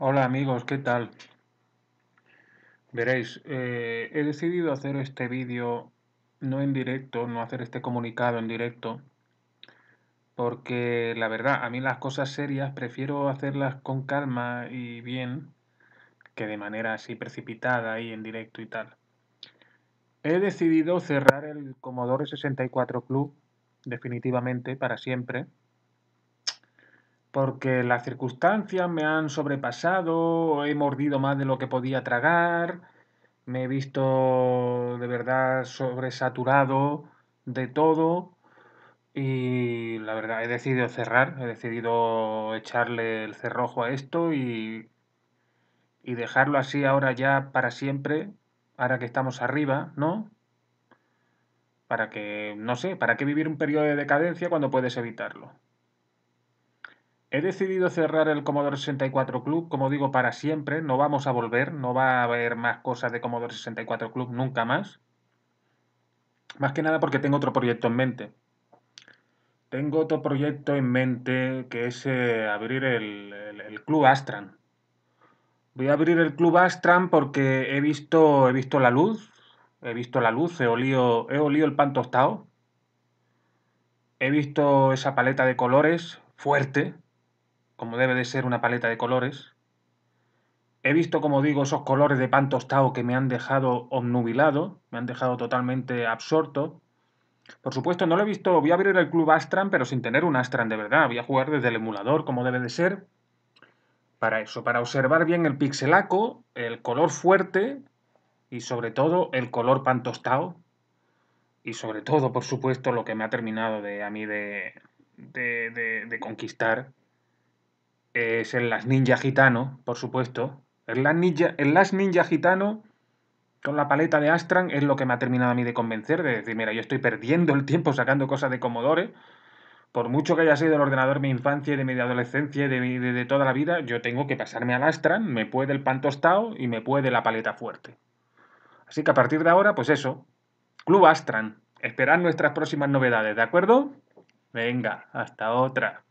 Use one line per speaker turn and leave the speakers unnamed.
Hola amigos, ¿qué tal? Veréis, eh, he decidido hacer este vídeo no en directo, no hacer este comunicado en directo, porque la verdad, a mí las cosas serias prefiero hacerlas con calma y bien que de manera así precipitada y en directo y tal. He decidido cerrar el Commodore 64 Club definitivamente, para siempre, porque las circunstancias me han sobrepasado, he mordido más de lo que podía tragar, me he visto de verdad sobresaturado de todo y la verdad he decidido cerrar, he decidido echarle el cerrojo a esto y, y dejarlo así ahora ya para siempre, ahora que estamos arriba, ¿no? Para que, no sé, ¿para qué vivir un periodo de decadencia cuando puedes evitarlo? He decidido cerrar el Commodore 64 Club, como digo, para siempre. No vamos a volver, no va a haber más cosas de Commodore 64 Club nunca más. Más que nada porque tengo otro proyecto en mente. Tengo otro proyecto en mente que es eh, abrir el, Club Astran. Voy a abrir el Club Astran porque he visto, he visto la luz, he visto la luz, he olido, he olido el pan tostado. He visto esa paleta de colores fuerte, como debe de ser una paleta de colores. He visto, como digo, esos colores de pan tostado que me han dejado obnubilado, me han dejado totalmente absorto. Por supuesto, no lo he visto, voy a abrir el club Astran, pero sin tener un Astran de verdad. Voy a jugar desde el emulador, como debe de ser, para eso, para observar bien el pixelaco, el color fuerte y sobre todo el color pan tostado. Y sobre todo, por supuesto, lo que me ha terminado de a mí de, de conquistar es el Las Ninja Gitano, por supuesto. El Las Ninja, Las Gitano con la paleta de Astran es lo que me ha terminado a mí de convencer, de decir, mira, yo estoy perdiendo el tiempo sacando cosas de Commodore. Por mucho que haya sido el ordenador de mi infancia y de mi adolescencia de, toda la vida, yo tengo que pasarme al Astran, me puede el pan tostado y me puede la paleta fuerte. Así que a partir de ahora, pues eso, Club Astran, esperad nuestras próximas novedades, ¿de acuerdo? Venga, hasta otra.